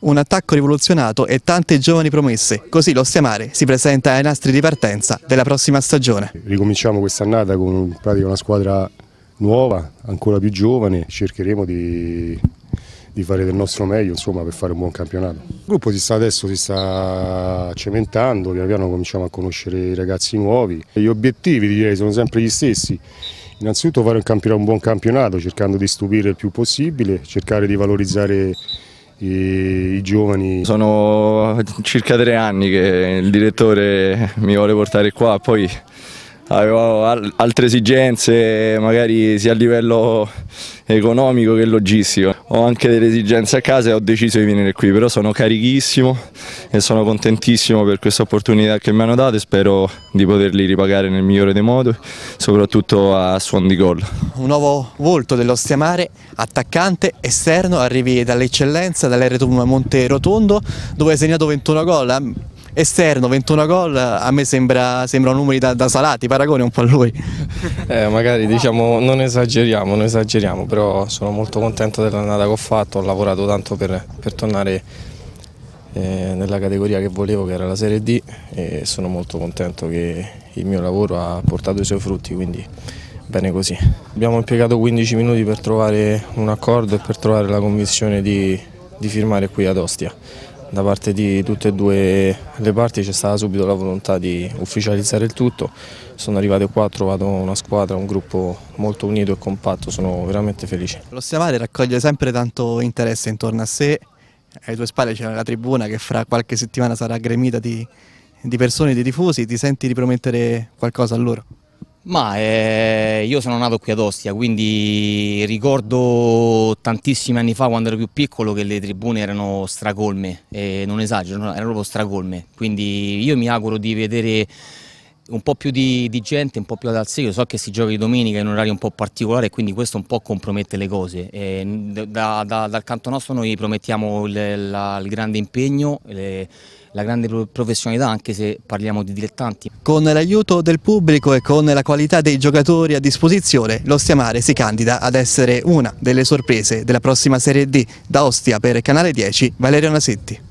un attacco rivoluzionato e tante giovani promesse. Così lo Stiamare si presenta ai nastri di partenza della prossima stagione. Ricominciamo quest'annata con una squadra nuova, ancora più giovane, cercheremo di, di fare del nostro meglio insomma, per fare un buon campionato. Il gruppo si sta adesso si sta cementando, piano piano cominciamo a conoscere i ragazzi nuovi. Gli obiettivi direi sono sempre gli stessi, innanzitutto fare un, un buon campionato cercando di stupire il più possibile, cercare di valorizzare i, i giovani. Sono circa tre anni che il direttore mi vuole portare qua, poi avevo altre esigenze magari sia a livello economico che logistico. Ho anche delle esigenze a casa e ho deciso di venire qui, però sono carichissimo e sono contentissimo per questa opportunità che mi hanno dato e spero di poterli ripagare nel migliore dei modi, soprattutto a suon di gol. Un nuovo volto dell'Ostia Mare attaccante, esterno, arrivi dall'eccellenza, dall'Aerotum Monte Rotondo dove hai segnato 21 gol. Eh? esterno, 21 gol, a me sembra, sembra un numero da, da, salati, paragone un po' a lui. Eh, magari diciamo non esageriamo, non esageriamo, però sono molto contento dell'annata che ho fatto, ho lavorato tanto per, per tornare eh, nella categoria che volevo che era la Serie D e sono molto contento che il mio lavoro ha portato i suoi frutti, quindi bene così. Abbiamo impiegato 15 minuti per trovare un accordo e per trovare la convinzione di, di firmare qui ad Ostia da parte di tutte e due le parti c'è stata subito la volontà di ufficializzare il tutto, sono arrivate qua, ho trovato una squadra, un gruppo molto unito e compatto, sono veramente felice. Lo Stiavale raccoglie sempre tanto interesse intorno a sé, ai tue spalle c'è la tribuna che fra qualche settimana sarà gremita di, di persone, di tifosi, ti senti di promettere qualcosa a loro? Ma eh, io sono nato qui ad Ostia, quindi ricordo tantissimi anni fa quando ero più piccolo che le tribune erano stracolme, eh, non esagero, erano proprio stracolme, quindi io mi auguro di vedere un po' più di, di, gente, un po' più ad alzerio, so che si gioca di domenica in un orario un po' particolare e quindi questo un po' compromette le cose. Da, da, dal canto nostro noi promettiamo il, la, il grande impegno, le, la grande professionalità anche se parliamo di dilettanti. Con l'aiuto del pubblico e con la qualità dei giocatori a disposizione, l'Ostia Mare si candida ad essere una delle sorprese della prossima Serie D. Da Ostia per Canale 10, Valerio Nasetti.